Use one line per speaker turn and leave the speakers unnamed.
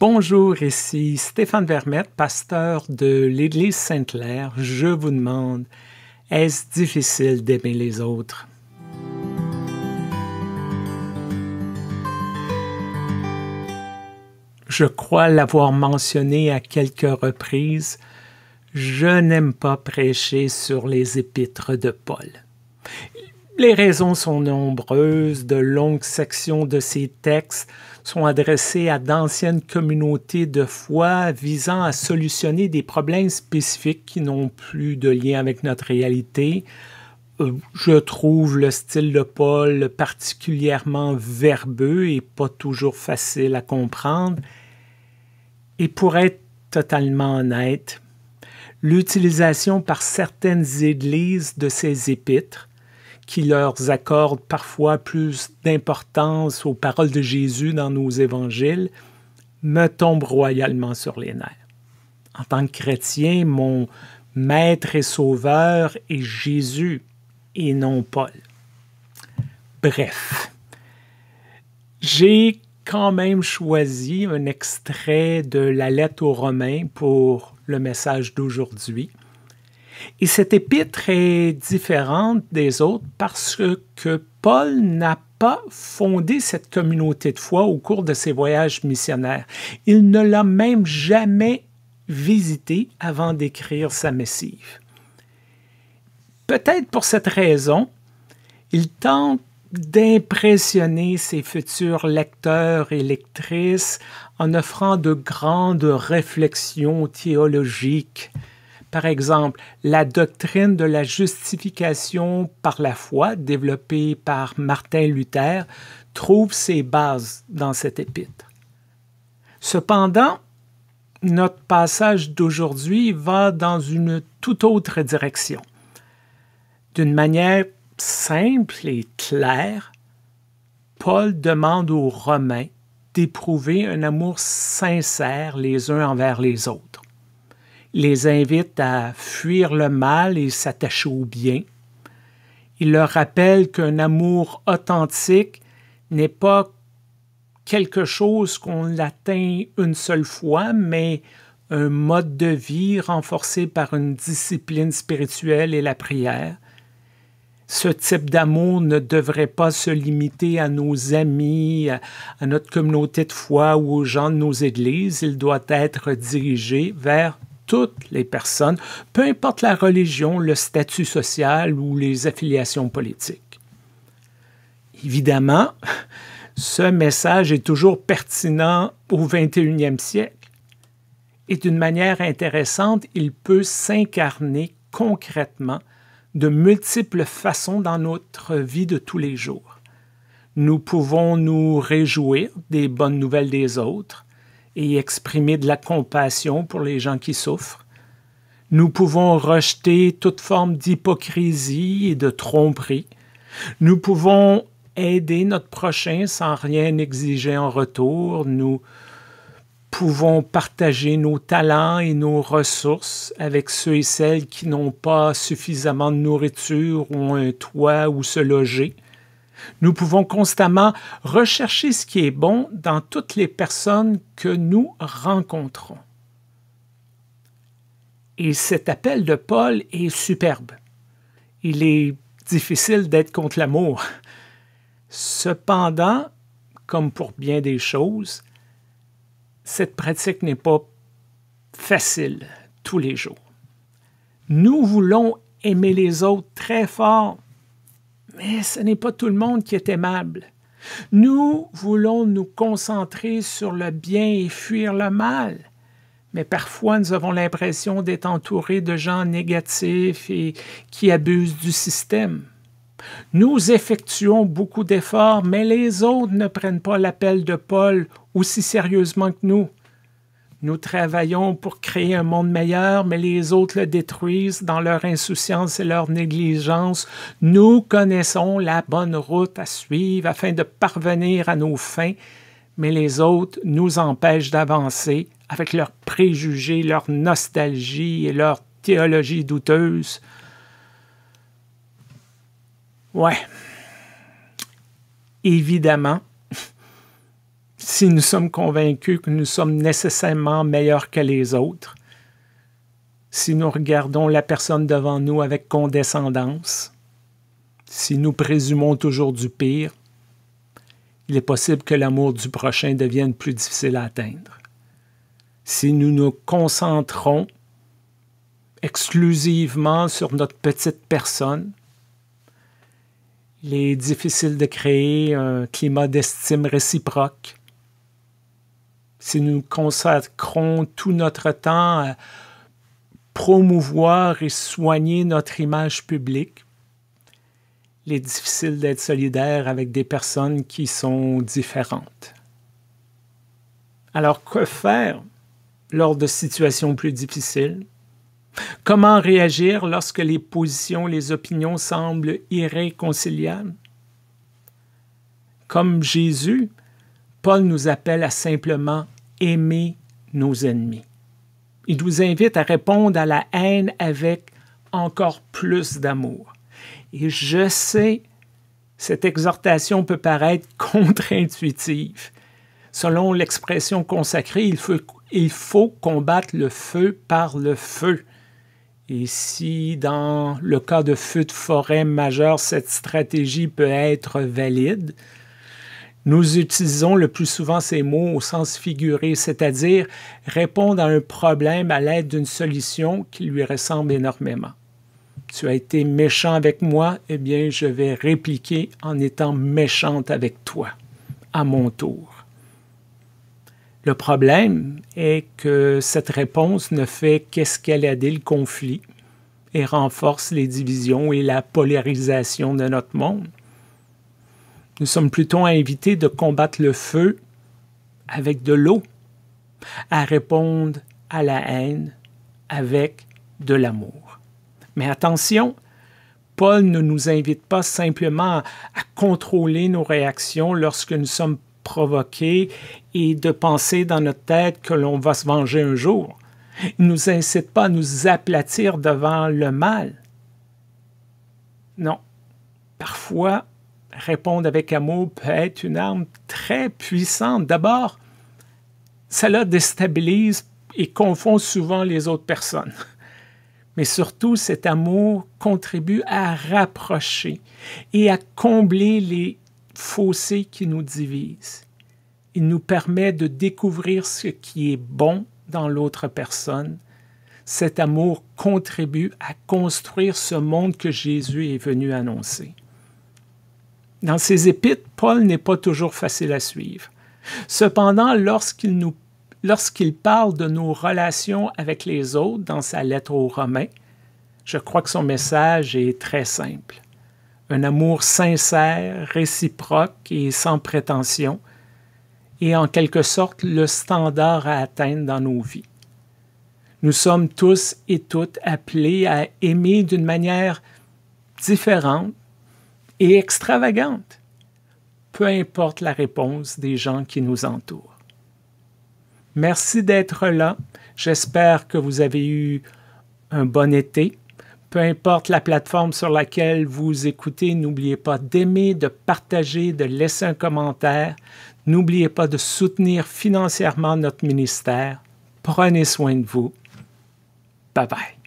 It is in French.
Bonjour, ici Stéphane Vermette, pasteur de l'Église Sainte-Claire. Je vous demande, est-ce difficile d'aimer les autres? Je crois l'avoir mentionné à quelques reprises, je n'aime pas prêcher sur les épîtres de Paul. Les raisons sont nombreuses, de longues sections de ces textes sont adressées à d'anciennes communautés de foi visant à solutionner des problèmes spécifiques qui n'ont plus de lien avec notre réalité. Euh, je trouve le style de Paul particulièrement verbeux et pas toujours facile à comprendre. Et pour être totalement honnête, l'utilisation par certaines églises de ces épîtres qui leur accordent parfois plus d'importance aux paroles de Jésus dans nos évangiles, me tombent royalement sur les nerfs. En tant que chrétien, mon maître et sauveur est Jésus et non Paul. Bref, j'ai quand même choisi un extrait de la lettre aux Romains pour le message d'aujourd'hui. Et cette épître est différente des autres parce que Paul n'a pas fondé cette communauté de foi au cours de ses voyages missionnaires. Il ne l'a même jamais visitée avant d'écrire sa missive. Peut-être pour cette raison, il tente d'impressionner ses futurs lecteurs et lectrices en offrant de grandes réflexions théologiques par exemple, la doctrine de la justification par la foi, développée par Martin Luther, trouve ses bases dans cette épître. Cependant, notre passage d'aujourd'hui va dans une toute autre direction. D'une manière simple et claire, Paul demande aux Romains d'éprouver un amour sincère les uns envers les autres les invite à fuir le mal et s'attacher au bien. Il leur rappelle qu'un amour authentique n'est pas quelque chose qu'on atteint une seule fois, mais un mode de vie renforcé par une discipline spirituelle et la prière. Ce type d'amour ne devrait pas se limiter à nos amis, à notre communauté de foi ou aux gens de nos églises. Il doit être dirigé vers toutes les personnes, peu importe la religion, le statut social ou les affiliations politiques. Évidemment, ce message est toujours pertinent au 21e siècle et d'une manière intéressante, il peut s'incarner concrètement de multiples façons dans notre vie de tous les jours. Nous pouvons nous réjouir des bonnes nouvelles des autres, et exprimer de la compassion pour les gens qui souffrent. Nous pouvons rejeter toute forme d'hypocrisie et de tromperie. Nous pouvons aider notre prochain sans rien exiger en retour. Nous pouvons partager nos talents et nos ressources avec ceux et celles qui n'ont pas suffisamment de nourriture ou un toit où se loger. Nous pouvons constamment rechercher ce qui est bon dans toutes les personnes que nous rencontrons. Et cet appel de Paul est superbe. Il est difficile d'être contre l'amour. Cependant, comme pour bien des choses, cette pratique n'est pas facile tous les jours. Nous voulons aimer les autres très fort, mais ce n'est pas tout le monde qui est aimable. Nous voulons nous concentrer sur le bien et fuir le mal. Mais parfois, nous avons l'impression d'être entourés de gens négatifs et qui abusent du système. Nous effectuons beaucoup d'efforts, mais les autres ne prennent pas l'appel de Paul aussi sérieusement que nous. Nous travaillons pour créer un monde meilleur, mais les autres le détruisent dans leur insouciance et leur négligence. Nous connaissons la bonne route à suivre afin de parvenir à nos fins, mais les autres nous empêchent d'avancer avec leurs préjugés, leur nostalgie et leur théologie douteuse. Ouais. Évidemment, si nous sommes convaincus que nous sommes nécessairement meilleurs que les autres, si nous regardons la personne devant nous avec condescendance, si nous présumons toujours du pire, il est possible que l'amour du prochain devienne plus difficile à atteindre. Si nous nous concentrons exclusivement sur notre petite personne, il est difficile de créer un climat d'estime réciproque si nous consacrons tout notre temps à promouvoir et soigner notre image publique, il est difficile d'être solidaire avec des personnes qui sont différentes. Alors que faire lors de situations plus difficiles? Comment réagir lorsque les positions, les opinions semblent irréconciliables? Comme Jésus, Paul nous appelle à simplement aimer nos ennemis. Il nous invite à répondre à la haine avec encore plus d'amour. Et je sais, cette exhortation peut paraître contre-intuitive. Selon l'expression consacrée, il faut, combattre le feu par le feu. Et si dans le cas de feu de forêt majeur, cette stratégie peut être valide, nous utilisons le plus souvent ces mots au sens figuré, c'est-à-dire répondre à un problème à l'aide d'une solution qui lui ressemble énormément. Tu as été méchant avec moi, eh bien je vais répliquer en étant méchante avec toi, à mon tour. Le problème est que cette réponse ne fait qu'escalader le conflit et renforce les divisions et la polarisation de notre monde. Nous sommes plutôt invités de combattre le feu avec de l'eau, à répondre à la haine avec de l'amour. Mais attention, Paul ne nous invite pas simplement à contrôler nos réactions lorsque nous sommes provoqués et de penser dans notre tête que l'on va se venger un jour. Il ne nous incite pas à nous aplatir devant le mal. Non. Parfois, répondre avec amour peut être une arme très puissante. D'abord, cela déstabilise et confond souvent les autres personnes. Mais surtout, cet amour contribue à rapprocher et à combler les fossés qui nous divisent. Il nous permet de découvrir ce qui est bon dans l'autre personne. Cet amour contribue à construire ce monde que Jésus est venu annoncer. Dans ses épîtres, Paul n'est pas toujours facile à suivre. Cependant, lorsqu'il nous lorsqu'il parle de nos relations avec les autres dans sa lettre aux Romains, je crois que son message est très simple. Un amour sincère, réciproque et sans prétention, est en quelque sorte le standard à atteindre dans nos vies. Nous sommes tous et toutes appelés à aimer d'une manière différente, extravagante, peu importe la réponse des gens qui nous entourent. Merci d'être là. J'espère que vous avez eu un bon été. Peu importe la plateforme sur laquelle vous écoutez, n'oubliez pas d'aimer, de partager, de laisser un commentaire. N'oubliez pas de soutenir financièrement notre ministère. Prenez soin de vous. Bye bye.